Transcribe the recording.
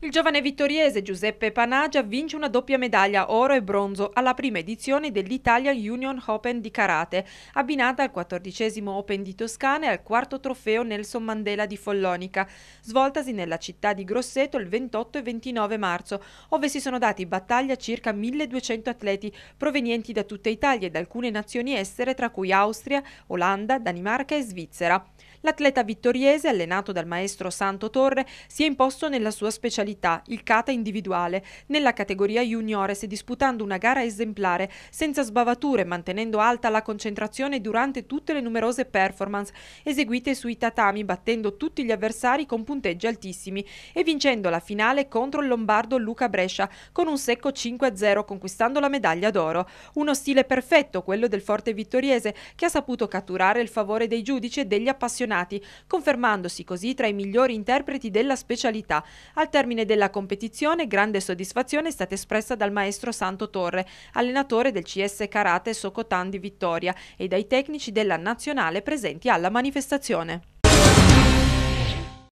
Il giovane vittoriese Giuseppe Panagia vince una doppia medaglia oro e bronzo alla prima edizione dell'Italian Union Open di Karate, abbinata al quattordicesimo Open di Toscana e al quarto trofeo Nelson Mandela di Follonica, svoltasi nella città di Grosseto il 28 e 29 marzo, ove si sono dati battaglia circa 1200 atleti provenienti da tutta Italia e da alcune nazioni estere tra cui Austria, Olanda, Danimarca e Svizzera. L'atleta vittoriese, allenato dal maestro Santo Torre, si è imposto nella sua specialità, il kata individuale, nella categoria juniores disputando una gara esemplare, senza sbavature, mantenendo alta la concentrazione durante tutte le numerose performance eseguite sui tatami, battendo tutti gli avversari con punteggi altissimi e vincendo la finale contro il lombardo Luca Brescia con un secco 5-0 conquistando la medaglia d'oro. Uno stile perfetto, quello del forte vittoriese, che ha saputo catturare il favore dei giudici e degli appassionati selezionati, confermandosi così tra i migliori interpreti della specialità. Al termine della competizione grande soddisfazione è stata espressa dal maestro Santo Torre, allenatore del CS Karate Socotan di Vittoria e dai tecnici della nazionale presenti alla manifestazione.